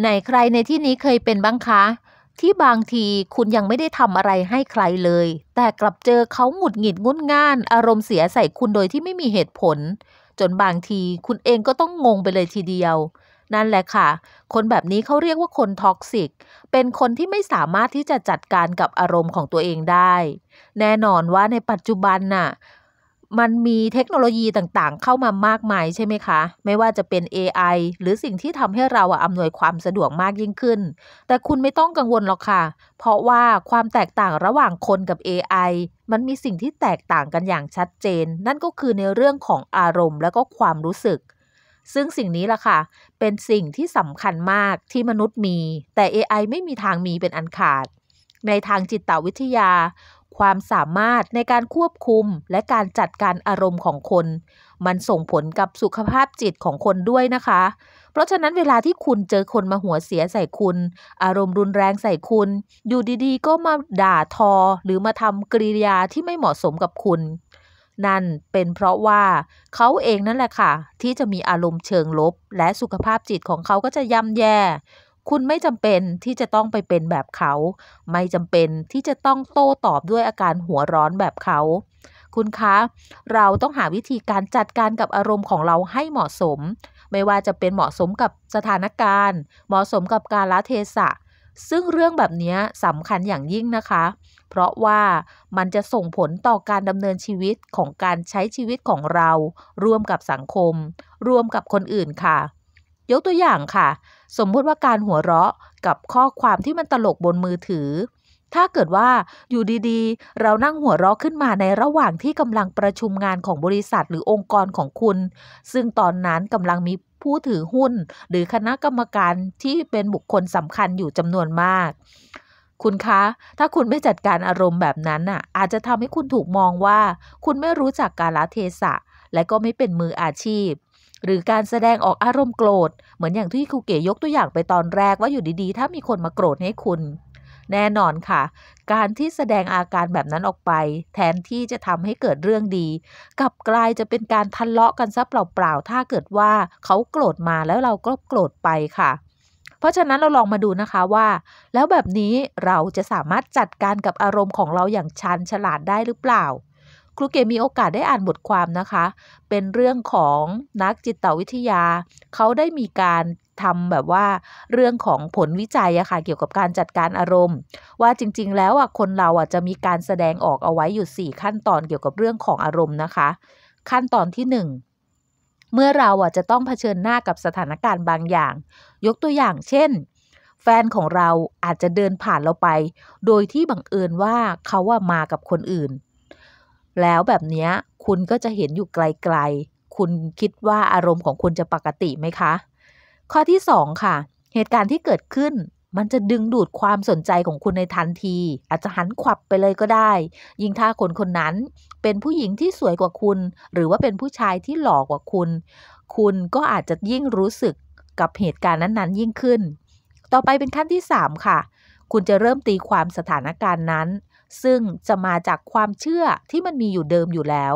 ไหนใครในที่นี้เคยเป็นบ้างคะ ที่บางทีคุณยังไม่ได้ทำอะไรให้ใครเลย แต่กลับเจอเขาหงุดหงิดงุนง่านอารมณ์เสียใส่คุณโดยที่ไม่มีเหตุผล จนบางทีคุณเองก็ต้องงงไปเลยทีเดียว นั่นแหละค่ะ คนแบบนี้เขาเรียกว่าคนท็อกซิกเป็นคนที่ไม่สามารถที่จะจัดการกับอารมณ์ของตัวเองได้ แน่นอนว่าในปัจจุบันน่ะมันมีเทคโนโลยีต่างๆ เข้ามามากมายใช่ไหมคะ ไม่ว่าจะเป็น AI หรือสิ่งที่ทำให้เราอำนวยความสะดวกมากยิ่งขึ้น แต่คุณไม่ต้องกังวลหรอกค่ะ เพราะว่าความแตกต่างระหว่างคนกับ AI มันมีสิ่งที่แตกต่างกันอย่างชัดเจน นั่นก็คือในเรื่องของอารมณ์ และก็ความรู้สึก ซึ่งสิ่งนี้ล่ะค่ะ เป็นสิ่งที่สำคัญมากที่มนุษย์มี แต่ AI ไม่มีทางมีเป็นอันขาด ในทางจิตวิทยาความสามารถในการควบคุมและการจัดการอารมณ์ของคน มันส่งผลกับสุขภาพจิตของคนด้วยนะคะ เพราะฉะนั้นเวลาที่คุณเจอคนมาหัวเสียใส่คุณ อารมณ์รุนแรงใส่คุณ อยู่ดีๆ ก็มาด่าทอหรือมาทำกริยาที่ไม่เหมาะสมกับคุณ นั่นเป็นเพราะว่าเขาเองนั่นแหละค่ะที่จะมีอารมณ์เชิงลบและสุขภาพจิตของเขาก็จะย่ำแย่คุณไม่จำเป็นที่จะต้องไปเป็นแบบเขา ไม่จำเป็นที่จะต้องโต้ตอบด้วยอาการหัวร้อนแบบเขา คุณคะ เราต้องหาวิธีการจัดการกับอารมณ์ของเราให้เหมาะสม ไม่ว่าจะเป็นเหมาะสมกับสถานการณ์ เหมาะสมกับการละเทศะ ซึ่งเรื่องแบบนี้สำคัญอย่างยิ่งนะคะ เพราะว่ามันจะส่งผลต่อการดำเนินชีวิตของการใช้ชีวิตของเรา ร่วมกับสังคมร่วมกับคนอื่นค่ะยกตัวอย่างค่ะสมมุติว่าการหัวเราะกับข้อความที่มันตลกบนมือถือ ถ้าเกิดว่า อยู่ดีๆ เรานั่งหัวเราะขึ้นมาในระหว่างที่กำลังประชุมงานของบริษัทหรือองค์กรของคุณ ซึ่งตอนนั้นกำลังมีผู้ถือหุ้น หรือคณะกรรมการที่เป็นบุคคลสำคัญอยู่จำนวนมาก คุณคะ ถ้าคุณไม่จัดการอารมณ์แบบนั้นน่ะ อาจจะทำให้คุณถูกมองว่า คุณไม่รู้จักกาลเทศะและก็ไม่เป็นมืออาชีพหรือการแสดงออกอารมณ์โกรธ เหมือนอย่างที่ครูเก๋ยกตัวอย่างไปตอนแรกว่าอยู่ดีๆ ถ้ามีคนมาโกรธให้คุณ แน่นอนค่ะ การที่แสดงอาการแบบนั้นออกไป แทนที่จะทำให้เกิดเรื่องดีกลับกลายจะเป็นการทะเลาะกันซะเปล่า ๆ ถ้าเกิดว่าเขาโกรธมาแล้วเราก็โกรธไปค่ะ เพราะฉะนั้นเราลองมาดูนะคะว่า แล้วแบบนี้เราจะสามารถจัดการกับอารมณ์ของเราอย่างชันฉลาดได้หรือเปล่าครูเกมีโอกาสได้อ่านบทความนะคะ เป็นเรื่องของนักจิตวิทยา เขาได้มีการทำแบบว่า เรื่องของผลวิจัยอะค่ะ เกี่ยวกับการจัดการอารมณ์ ว่าจริงๆแล้วอะคนเราอะจะมีการแสดงออกเอาไว้อยู่ 4 ขั้นตอนเกี่ยวกับเรื่องของอารมณ์นะคะ ขั้นตอนที่ 1 เมื่อเราอ่ะจะต้องเผชิญหน้ากับสถานการณ์บางอย่าง ยกตัวอย่างเช่น แฟนของเราอาจจะเดินผ่านเราไป โดยที่บังเอิญว่าเขาว่ามากับคนอื่นแล้วแบบนี้คุณก็จะเห็นอยู่ไกลๆ คุณคิดว่าอารมณ์ของคุณจะปกติไหมคะ ข้อที่ 2 ค่ะ เหตุการณ์ที่เกิดขึ้น มันจะดึงดูดความสนใจของคุณในทันที อาจจะหันขวับไปเลยก็ได้ ยิ่งถ้าคนคนนั้นเป็นผู้หญิงที่สวยกว่าคุณ หรือว่าเป็นผู้ชายที่หล่อกว่าคุณ คุณก็อาจจะยิ่งรู้สึกกับเหตุการณ์นั้นๆ ยิ่งขึ้น ต่อไปเป็นขั้นที่ 3 ค่ะ คุณจะเริ่มตีความสถานการณ์นั้นซึ่งจะมาจากความเชื่อที่มันมีอยู่เดิมอยู่แล้ว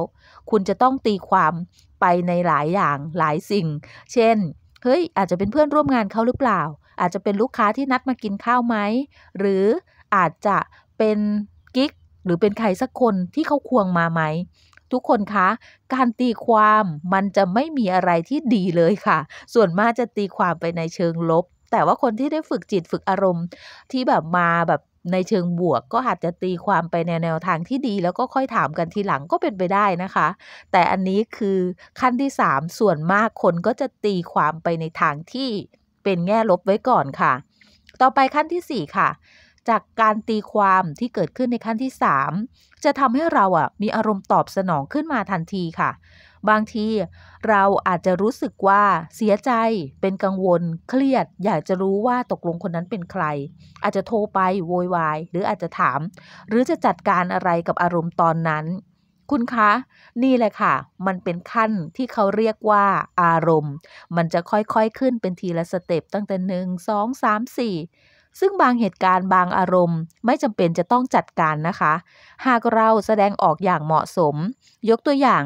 คุณจะต้องตีความไปในหลายอย่างหลายสิ่ง เช่น เฮ้ย อาจจะเป็นเพื่อนร่วมงานเขาหรือเปล่า อาจจะเป็นลูกค้าที่นัดมากินข้าวไหม หรืออาจจะเป็นกิ๊กหรือเป็นใครสักคนที่เขาควงมาไหม ทุกคนคะ การตีความมันจะไม่มีอะไรที่ดีเลยค่ะ ส่วนมากจะตีความไปในเชิงลบ แต่ว่าคนที่ได้ฝึกจิตฝึกอารมณ์ ที่แบบมาแบบในเชิงบวกก็อาจจะตีความไปในแนวทางที่ดี แล้วก็ค่อยถามกันทีหลังก็เป็นไปได้นะคะ แต่อันนี้คือขั้นที่ 3 ส่วนมากคนก็จะตีความไปในทางที่เป็นแง่ลบไว้ก่อนค่ะ ต่อไปขั้นที่4ค่ะจากการตีความที่เกิดขึ้นในขั้นที่ 3จะทำให้เราอ่ะมีอารมณ์ตอบสนองขึ้นมาทันทีค่ะบางทีเราอาจจะรู้สึกว่าเสียใจ เป็นกังวล เครียด อยากจะรู้ว่าตกลงคนนั้นเป็นใคร อาจจะโทรไปโวยวาย หรืออาจจะถาม หรือจะจัดการอะไรกับอารมณ์ตอนนั้น คุณคะ นี่แหละค่ะ มันเป็นขั้นที่เขาเรียกว่าอารมณ์ มันจะค่อยๆขึ้นเป็นทีละสเต็ปตั้งแต่หนึ่งงสามสี่ซึ่งบางเหตุการณ์บางอารมณ์ไม่จำเป็นจะต้องจัดการนะคะ หากเราแสดงออกอย่างเหมาะสม ยกตัวอย่าง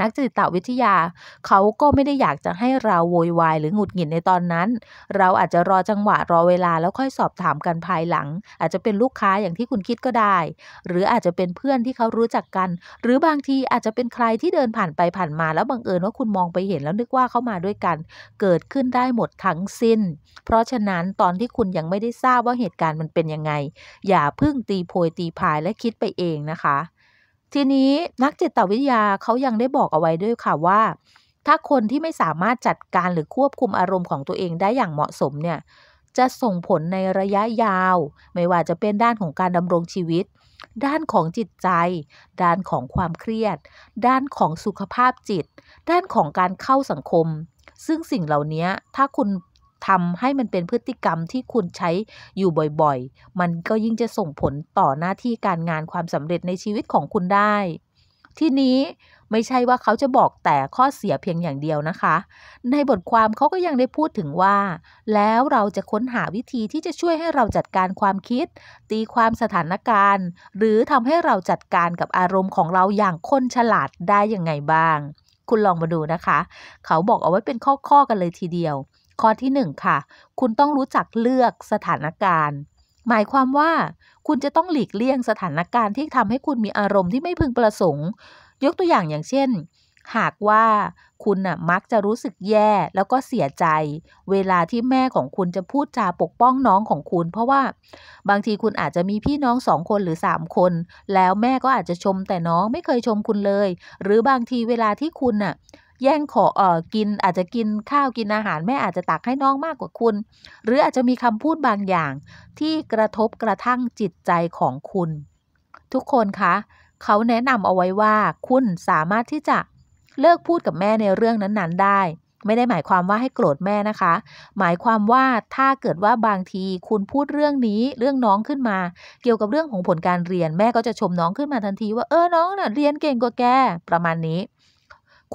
นักจิตวิทยา เขาก็ไม่ได้อยากจะให้เราโวยวายหรือ หงุดหงิดในตอนนั้น เราอาจจะรอจังหวะรอเวลาแล้วค่อยสอบถามกันภายหลัง อาจจะเป็นลูกค้าอย่างที่คุณคิดก็ได้ หรืออาจจะเป็นเพื่อนที่เขารู้จักกัน หรือบางทีอาจจะเป็นใครที่เดินผ่านไปผ่านมาแล้วบังเอิญว่าคุณมองไปเห็นแล้วนึกว่าเขามาด้วยกัน เกิดขึ้นได้หมดทั้งสิ้น เพราะฉะนั้นตอนที่คุณยังไม่ได้ทราบว่าเหตุการณ์มันเป็นยังไง อย่าพึ่งตีโพยตีพายและคิดไปเองนะคะทีนี้นักจิตวิทยาเขายังได้บอกเอาไว้ด้วยค่ะว่า ถ้าคนที่ไม่สามารถจัดการหรือควบคุมอารมณ์ของตัวเองได้อย่างเหมาะสมเนี่ยจะส่งผลในระยะยาว ไม่ว่าจะเป็นด้านของการดำรงชีวิต ด้านของจิตใจ ด้านของความเครียด ด้านของสุขภาพจิต ด้านของการเข้าสังคม ซึ่งสิ่งเหล่านี้ถ้าคุณทำให้มันเป็นพฤติกรรมที่คุณใช้อยู่บ่อยๆ มันก็ยิ่งจะส่งผลต่อหน้าที่การงานความสำเร็จในชีวิตของคุณได้ ที่นี้ไม่ใช่ว่าเขาจะบอกแต่ข้อเสียเพียงอย่างเดียวนะคะ ในบทความเขาก็ยังได้พูดถึงว่า แล้วเราจะค้นหาวิธีที่จะช่วยให้เราจัดการความคิด ตีความสถานการณ์ หรือทำให้เราจัดการกับอารมณ์ของเราอย่างคนฉลาดได้ยังไงบ้าง คุณลองมาดูนะคะ เขาบอกเอาไว้เป็นข้อๆกันเลยทีเดียวข้อที่1ค่ะ คุณต้องรู้จักเลือกสถานการณ์ หมายความว่า คุณจะต้องหลีกเลี่ยงสถานการณ์ที่ทำให้คุณมีอารมณ์ที่ไม่พึงประสงค์ ยกตัวอย่างอย่างเช่น หากว่าคุณน่ะมักจะรู้สึกแย่แล้วก็เสียใจ เวลาที่แม่ของคุณจะพูดจาปกป้องน้องของคุณ เพราะว่า บางทีคุณอาจจะมีพี่น้องสองคนหรือสามคน แล้วแม่ก็อาจจะชมแต่น้องไม่เคยชมคุณเลย หรือบางทีเวลาที่คุณน่ะแย่งขอเอ่อกินอาจจะกินข้าวกินอาหาร แม่อาจจะตักให้น้องมากกว่าคุณ หรืออาจจะมีคำพูดบางอย่างที่กระทบกระทั่งจิตใจของคุณ ทุกคนคะ เขาแนะนำเอาไว้ว่า คุณสามารถที่จะเลิกพูดกับแม่ในเรื่องนั้นๆได้ ไม่ได้หมายความว่าให้โกรธแม่นะคะ หมายความว่าถ้าเกิดว่าบางที คุณพูดเรื่องนี้เรื่องน้องขึ้นมา เกี่ยวกับเรื่องของผลการเรียนแม่ก็จะชมน้องขึ้นมาทันที ว่า เออน้องนะ่ะเรียนเก่งกว่าแกประมาณนี้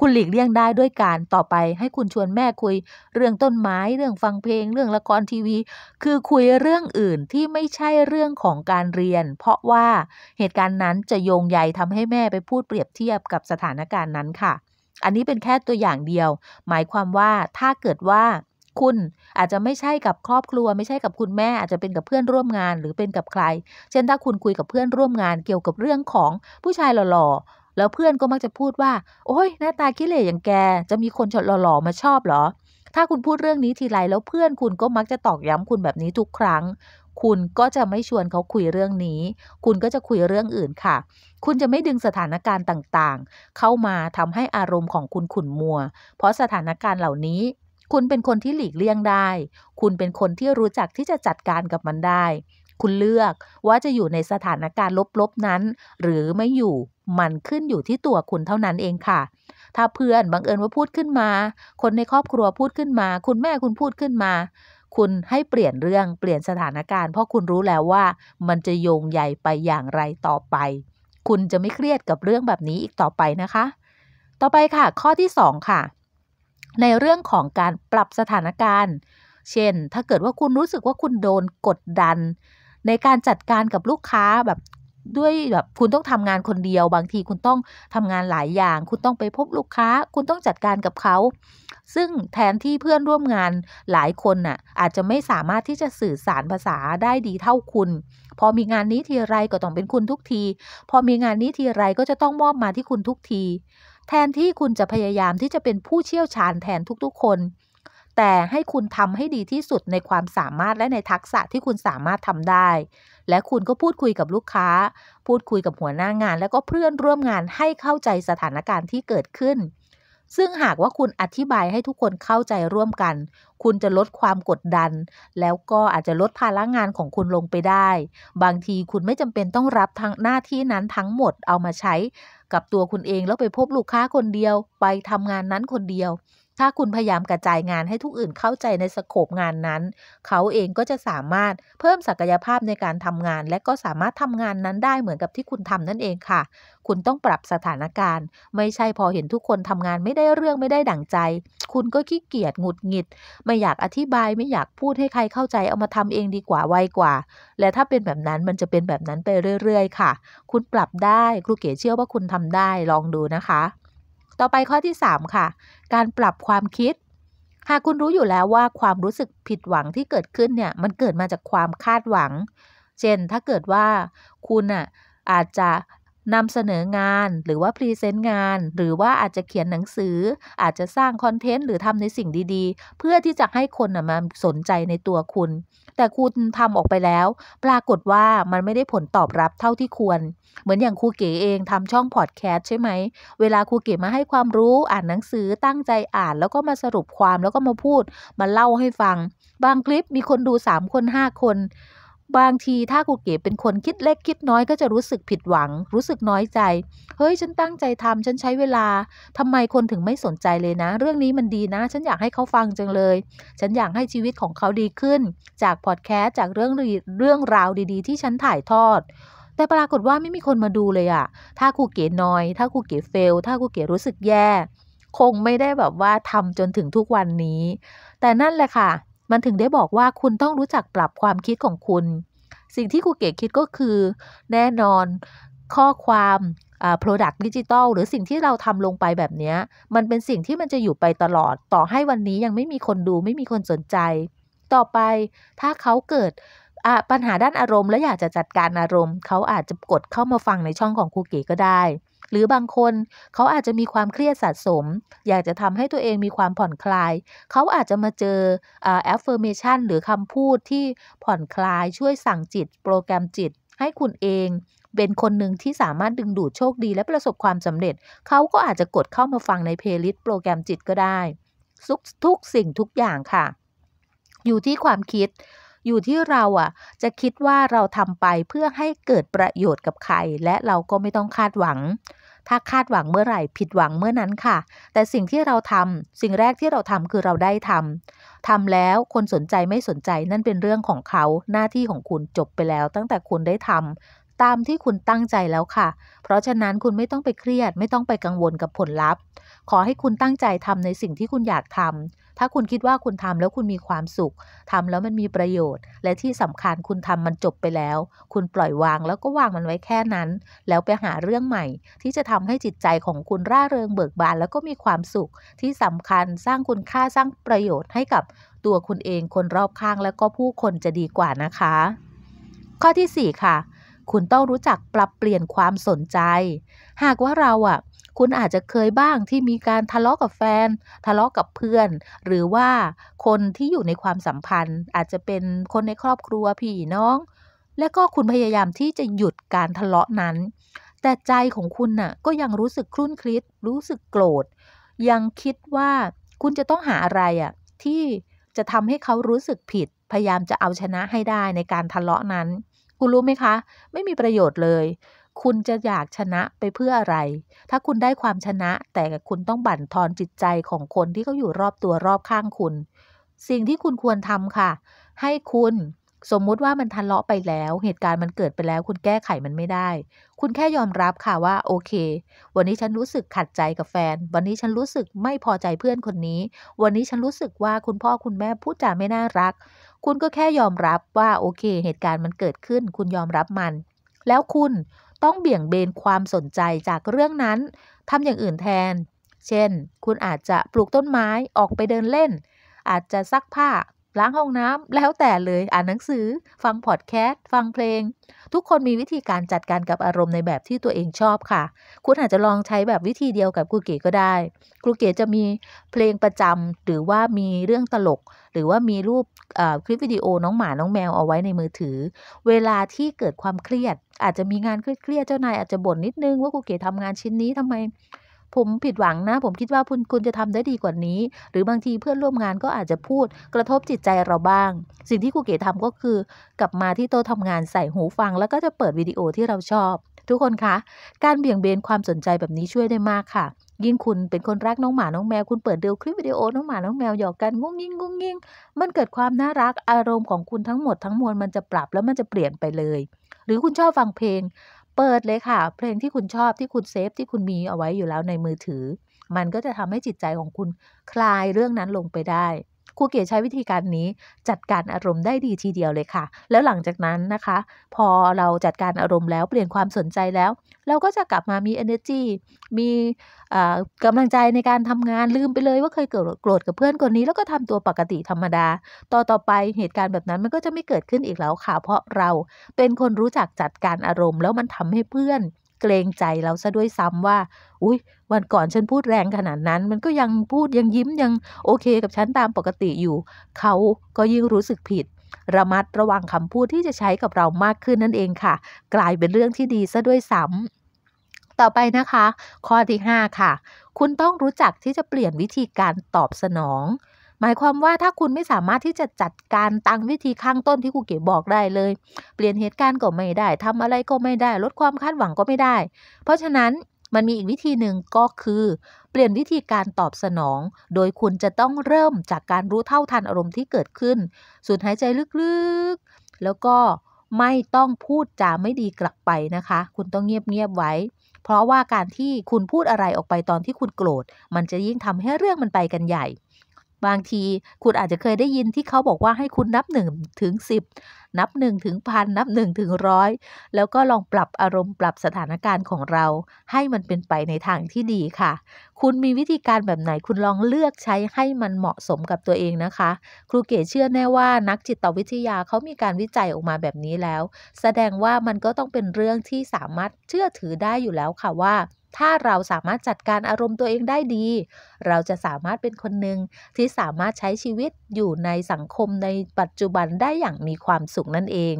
คุณหลีกเลี่ยงได้ด้วยการต่อไปให้คุณชวนแม่คุย เรื่องต้นไม้เรื่องฟังเพลงเรื่องละครทีวี คือคุยเรื่องอื่นที่ไม่ใช่เรื่องของการเรียน เพราะว่าเหตุการณ์นั้นจะโยงใยทำให้แม่ไปพูดเปรียบเทียบกับสถานการณ์นั้นค่ะ อันนี้เป็นแค่ตัวอย่างเดียว หมายความว่าถ้าเกิดว่าคุณอาจจะไม่ใช่กับครอบครัว ไม่ใช่กับคุณแม่อาจจะเป็นกับเพื่อนร่วมงานหรือเป็นกับใคร เช่นถ้าคุณคุยกับเพื่อนร่วมงานเกี่ยวกับเรื่องของผู้ชายหล่อแล้วเพื่อนก็มักจะพูดว่า โอ้ยหน้าตาขี้เหร่อย่างแกจะมีคนชดหล่อๆมาชอบหรอ ถ้าคุณพูดเรื่องนี้ทีไรแล้วเพื่อน คุณก็มักจะตอกย้ำคุณแบบนี้ทุกครั้ง คุณก็จะไม่ชวนเขาคุยเรื่องนี้ คุณก็จะคุยเรื่องอื่นค่ะ คุณจะไม่ดึงสถานการณ์ต่าง ๆ เข้ามาทำให้อารมณ์ของคุณขุ่นมัว เพราะสถานการณ์เหล่านี้ คุณเป็นคนที่หลีกเลี่ยงได้ คุณเป็นคนที่รู้จักที่จะจัดการกับมันได้ คุณเลือกว่าจะอยู่ในสถานการณ์ลบๆนั้น หรือไม่อยู่มันขึ้นอยู่ที่ตัวคุณเท่านั้นเองค่ะ ถ้าเพื่อนบังเอิญว่าพูดขึ้นมา คนในครอบครัวพูดขึ้นมา คุณแม่คุณพูดขึ้นมา คุณให้เปลี่ยนเรื่อง เปลี่ยนสถานการณ์ เพราะคุณรู้แล้วว่า มันจะโยงใหญ่ไปอย่างไรต่อไป คุณจะไม่เครียดกับเรื่องแบบนี้อีกต่อไปนะคะ ต่อไปค่ะ ข้อที่2ค่ะ ในเรื่องของการปรับสถานการณ์ เช่น ถ้าเกิดว่าคุณรู้สึกว่าคุณโดนกดดัน ในการจัดการกับลูกค้าแบบด้วยแบบคุณต้องทำงานคนเดียว บางทีคุณต้องทำงานหลายอย่าง คุณต้องไปพบลูกค้าคุณต้องจัดการกับเขา ซึ่งแทนที่เพื่อนร่วมงานหลายคนน่ะอาจจะไม่สามารถที่จะสื่อสารภาษาได้ดีเท่าคุณ พอมีงานนี้ทีไรก็ต้องเป็นคุณทุกที พอมีงานนี้ทีไรก็จะต้องมอบมาที่คุณทุกที แทนที่คุณจะพยายามที่จะเป็นผู้เชี่ยวชาญแทนทุก ๆ คนแต่ให้คุณทำให้ดีที่สุดในความสามารถและในทักษะที่คุณสามารถทำได้ และคุณก็พูดคุยกับลูกค้า พูดคุยกับหัวหน้างาน และก็เพื่อนร่วมงานให้เข้าใจสถานการณ์ที่เกิดขึ้น ซึ่งหากว่าคุณอธิบายให้ทุกคนเข้าใจร่วมกัน คุณจะลดความกดดัน แล้วก็อาจจะลดภาระงานของคุณลงไปได้ บางทีคุณไม่จำเป็นต้องรับทั้งหน้าที่นั้นทั้งหมดเอามาใช้ กับตัวคุณเองแล้วไปพบลูกค้าคนเดียว ไปทำงานนั้นคนเดียวถ้าคุณพยายามกระจายงานให้ทุกอื่นเข้าใจในสโคปงานนั้น เขาเองก็จะสามารถเพิ่มศักยภาพในการทำงานและก็สามารถทำงานนั้นได้เหมือนกับที่คุณทำนั่นเองค่ะ คุณต้องปรับสถานการณ์ ไม่ใช่พอเห็นทุกคนทำงานไม่ได้เรื่องไม่ได้ดั่งใจ คุณก็ขี้เกียจหงุดหงิด ไม่อยากอธิบายไม่อยากพูดให้ใครเข้าใจเอามาทำเองดีกว่าไวกว่า และถ้าเป็นแบบนั้นมันจะเป็นแบบนั้นไปเรื่อยๆค่ะ คุณปรับได้ครูเก๋เชื่อว่าคุณทำได้ลองดูนะคะต่อไปข้อที่ 3 ค่ะ การปรับความคิด หากคุณรู้อยู่แล้วว่าความรู้สึกผิดหวังที่เกิดขึ้นเนี่ย มันเกิดมาจากความคาดหวัง เช่น ถ้าเกิดว่าคุณอ่ะอาจจะนำเสนองานหรือว่าพรีเซนต์งาน หรือว่าอาจจะเขียนหนังสือ อาจจะสร้างคอนเทนต์หรือทำในสิ่งดีๆ เพื่อที่จะให้คนมาสนใจในตัวคุณ แต่คุณทำออกไปแล้ว ปรากฏว่ามันไม่ได้ผลตอบรับเท่าที่ควร เหมือนอย่างครูเก๋เองทำช่องพอดแคสต์ใช่ไหม เวลาครูเก๋มาให้ความรู้ อ่านหนังสือตั้งใจอ่านแล้วก็มาสรุปความแล้วก็มาพูดมาเล่าให้ฟัง บางคลิปมีคนดู3คน5 คนบางที ถ้าครูเก๋เป็นคนคิดเล็กคิดน้อยก็จะรู้สึกผิดหวัง รู้สึกน้อยใจ เฮ้ย ฉันตั้งใจทำ ฉันใช้เวลา ทำไมคนถึงไม่สนใจเลยนะ เรื่องนี้มันดีนะ ฉันอยากให้เขาฟังจังเลย ฉันอยากให้ชีวิตของเขาดีขึ้น จากพอดแคสต์จากเรื่องเรื่องราวดีๆ ที่ฉันถ่ายทอด แต่ปรากฏว่าไม่มีคนมาดูเลยอะถ้าครูเก๋น้อย ถ้าครูเก๋เฟล ถ้าครูเก๋รู้สึกแย่ คงไม่ได้แบบว่าทำจนถึงทุกวันนี้ แต่นั่นแหละค่ะมันถึงได้บอกว่าคุณต้องรู้จักปรับความคิดของคุณ สิ่งที่ครูเก๋คิดก็คือ แน่นอนข้อความ Product ดิจิตอลหรือสิ่งที่เราทำลงไปแบบนี้ มันเป็นสิ่งที่มันจะอยู่ไปตลอดต่อให้วันนี้ยังไม่มีคนดูไม่มีคนสนใจ ต่อไปถ้าเขาเกิดปัญหาด้านอารมณ์ และอยากจะจัดการอารมณ์ เขาอาจจะกดเข้ามาฟังในช่องของครูเก๋ก็ได้หรือบางคนเขาอาจจะมีความเครียดสะสม อยากจะทำให้ตัวเองมีความผ่อนคลาย เขาอาจจะมาเจอ affirmation หรือคำพูดที่ผ่อนคลาย ช่วยสั่งจิต โปรแกรมจิต ให้คุณเองเป็นคนหนึ่งที่สามารถดึงดูดโชคดีและประสบความสำเร็จ เขาก็อาจจะกดเข้ามาฟังในเพลย์ลิสต์โปรแกรมจิตก็ได้ ทุกสิ่งทุกอย่างค่ะ อยู่ที่ความคิดอยู่ที่เราอ่ะ จะคิดว่าเราทำไปเพื่อให้เกิดประโยชน์กับใคร และเราก็ไม่ต้องคาดหวัง ถ้าคาดหวังเมื่อไหร่ผิดหวังเมื่อนั้นค่ะ แต่สิ่งที่เราทำสิ่งแรกที่เราทำคือเราได้ทำทำแล้วคนสนใจไม่สนใจนั่นเป็นเรื่องของเขาหน้าที่ของคุณจบไปแล้ว ตั้งแต่คุณได้ทำตามที่คุณตั้งใจแล้วค่ะ เพราะฉะนั้นคุณไม่ต้องไปเครียด ไม่ต้องไปกังวลกับผลลัพธ์ ขอให้คุณตั้งใจทำในสิ่งที่คุณอยากทำถ้าคุณคิดว่าคุณทำแล้วคุณมีความสุข ทำแล้วมันมีประโยชน์ และที่สำคัญคุณทำมันจบไปแล้ว คุณปล่อยวางแล้วก็ วางมันไว้แค่นั้น แล้วไปหาเรื่องใหม่ ที่จะทำให้จิตใจของคุณร่าเริงเบิกบานแล้วก็มีความสุข ที่สำคัญสร้างคุณค่าสร้างประโยชน์ให้กับตัวคุณเองคนรอบข้าง แล้วก็ผู้คนจะดีกว่านะคะ ข้อที่4ค่ะ คุณต้องรู้จักปรับเปลี่ยนความสนใจ หากว่าเราอ่ะคุณอาจจะเคยบ้างที่มีการทะเลาะกับแฟน ทะเลาะกับเพื่อน หรือว่าคนที่อยู่ในความสัมพันธ์ อาจจะเป็นคนในครอบครัวพี่น้อง และก็คุณพยายามที่จะหยุดการทะเลาะนั้น แต่ใจของคุณน่ะก็ยังรู้สึกครุ่นคิดรู้สึกโกรธ ยังคิดว่าคุณจะต้องหาอะไรอ่ะที่จะทำให้เขารู้สึกผิด พยายามจะเอาชนะให้ได้ในการทะเลาะนั้น คุณรู้ไหมคะ ไม่มีประโยชน์เลยคุณจะอยากชนะไปเพื่ออะไร ถ้าคุณได้ความชนะ แต่คุณต้องบั่นทอนจิตใจของคนที่เขาอยู่รอบตัวรอบข้างคุณ สิ่งที่คุณควรทำค่ะ ให้คุณ สมมุติว่ามันทะเลาะไปแล้ว เหตุการณ์มันเกิดไปแล้ว คุณแก้ไขมันไม่ได้ คุณแค่ยอมรับค่ะว่าโอเค วันนี้ฉันรู้สึกขัดใจ กับแฟน วันนี้ฉันรู้สึกไม่พอใจเพื่อนคนนี้ วันนี้ฉันรู้สึกว่าคุณพ่อคุณแม่พูดจาไม่น่ารัก คุณก็แค่ยอมรับว่าโอเค เหตุการณ์มันเกิดขึ้น คุณยอมรับมัน แล้วคุณต้องเบี่ยงเบนความสนใจจากเรื่องนั้นทำอย่างอื่นแทน เช่น คุณอาจจะปลูกต้นไม้ ออกไปเดินเล่น อาจจะซักผ้าล้างห้องน้ำ แล้วแต่เลยอ่านหนังสือ ฟังพอดแคสต์ฟังเพลง ทุกคนมีวิธีการจัดการกับอารมณ์ในแบบที่ตัวเองชอบค่ะ คุณอาจจะลองใช้แบบวิธีเดียวกับครูเก๋ก็ได้ครูเก๋จะมีเพลงประจำหรือว่ามีเรื่องตลก หรือว่ามีรูปคลิปวิดีโอน้องหมา น้องแมวเอาไว้ในมือถือ เวลาที่เกิดความเครียด อาจจะมีงานเครียดเจ้านายอาจจะบ่นนิดนึงว่าครูเก๋ทำงานชิ้นนี้ทำไมผมผิดหวังนะผมคิดว่าคุณคุณจะทำได้ดีกว่านี้ หรือบางทีเพื่อนร่วมงานก็อาจจะพูดกระทบจิตใจเราบ้าง สิ่งที่ครูเก๋ทาก็คือกลับมาที่โต๊ะทำงานใส่หูฟัง แล้วก็จะเปิดวิดีโอที่เราชอบ ทุกคนคะ การเบี่ยงเบนความสนใจแบบนี้ช่วยได้มากค่ะยิ่งคุณเป็นคนรักน้องหมาน้องแมวคุณเปิดดูคลิปวิดีโอน้องหมาน้องแมวหยอกกันงุ้งยิ่งงุ้งยิ่งมันเกิดความน่ารักอารมณ์ของคุณทั้งหมดทั้งมวลมันจะปรับแล้วมันจะเปลี่ยนไปเลย หรือคุณชอบฟังเพลงเปิดเลยค่ะเพลงที่คุณชอบที่คุณเซฟที่คุณมีเอาไว้อยู่แล้วในมือถือ มันก็จะทำให้จิตใจของคุณคลายเรื่องนั้นลงไปได้ครูเก๋ใช้วิธีการนี้จัดการอารมณ์ได้ดีทีเดียวเลยค่ะ แล้วหลังจากนั้นนะคะ พอเราจัดการอารมณ์แล้วเปลี่ยนความสนใจแล้ว เราก็จะกลับมามี energy มีกำลังใจในการทำงานลืมไปเลย ว่าเคยเกิดโกรธกับเพื่อนคนนี้ แล้วก็ทำตัวปกติธรรมดาต่อต่อไปเหตุการณ์แบบนั้นมันก็จะไม่เกิดขึ้นอีกแล้วค่ะเพราะเราเป็นคนรู้จักจัดการอารมณ์ แล้วมันทำให้เพื่อนเกรงใจเราซะด้วยซ้ำว่าอุ้ยวันก่อนฉันพูดแรงขนาดนั้น มันก็ยังพูดยังยิ้มยังโอเคกับฉันตามปกติอยู่ เขาก็ยิ่งรู้สึกผิด ระมัดระวังคำพูดที่จะใช้กับเรามากขึ้นนั่นเองค่ะ กลายเป็นเรื่องที่ดีซะด้วยซ้ำต่อไปนะคะ ข้อที่ 5 ค่ะ คุณต้องรู้จักที่จะเปลี่ยนวิธีการตอบสนองหมายความว่าถ้าคุณไม่สามารถที่จะจัดการตังวิธีข้างต้นที่รูเก๋บอกได้เลย เปลี่ยนเหตุการณ์ก็ไม่ได้ ทำอะไรก็ไม่ได้ ลดความคาดหวังก็ไม่ได้ เพราะฉะนั้นมันมีอีกวิธีหนึ่งก็คือ เปลี่ยนวิธีการตอบสนอง โดยคุณจะต้องเริ่มจากการรู้เท่าทันอารมณ์ที่เกิดขึ้น สูดหายใจลึกๆ แล้วก็ไม่ต้องพูดจาไม่ดีกลับไปนะคะ คุณต้องเงียบๆไว้ เพราะว่าการที่คุณพูดอะไรออกไปตอนที่คุณโกรธ มันจะยิ่งทำให้เรื่องมันไปกันใหญ่บางที คุณอาจจะเคยได้ยินที่เขาบอกว่าให้คุณนับ1ถึง10 นับ1ถึงพันนับ1ถึงร้อยแล้วก็ลองปรับอารมณ์ปรับสถานการณ์ของเรา ให้มันเป็นไปในทางที่ดีค่ะ คุณมีวิธีการแบบไหนคุณลองเลือกใช้ให้มันเหมาะสมกับตัวเองนะคะ ครูเก๋เชื่อแน่ว่า นักจิตวิทยาเขามีการวิจัยออกมาแบบนี้แล้ว แสดงว่ามันก็ต้องเป็นเรื่องที่สามารถเชื่อถือได้อยู่แล้วค่ะว่าถ้าเราสามารถจัดการอารมณ์ตัวเองได้ดี เราจะสามารถเป็นคนหนึ่งที่สามารถใช้ชีวิตอยู่ในสังคมในปัจจุบันได้อย่างมีความสุขนั่นเอง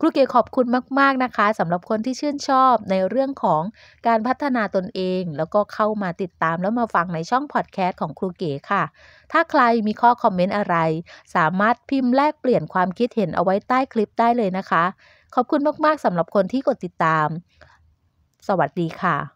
ครูเก๋ขอบคุณมาก ๆ นะคะสำหรับคนที่ชื่นชอบในเรื่องของการพัฒนาตนเอง แล้วก็เข้ามาติดตามแล้วมาฟังในช่องพอดแคสต์ของครูเก๋ค่ะ ถ้าใครมีข้อคอมเมนต์อะไรสามารถพิมพ์แลกเปลี่ยนความคิดเห็นเอาไว้ใต้คลิปได้เลยนะคะ ขอบคุณมาก ๆสำหรับคนที่กดติดตาม สวัสดีค่ะ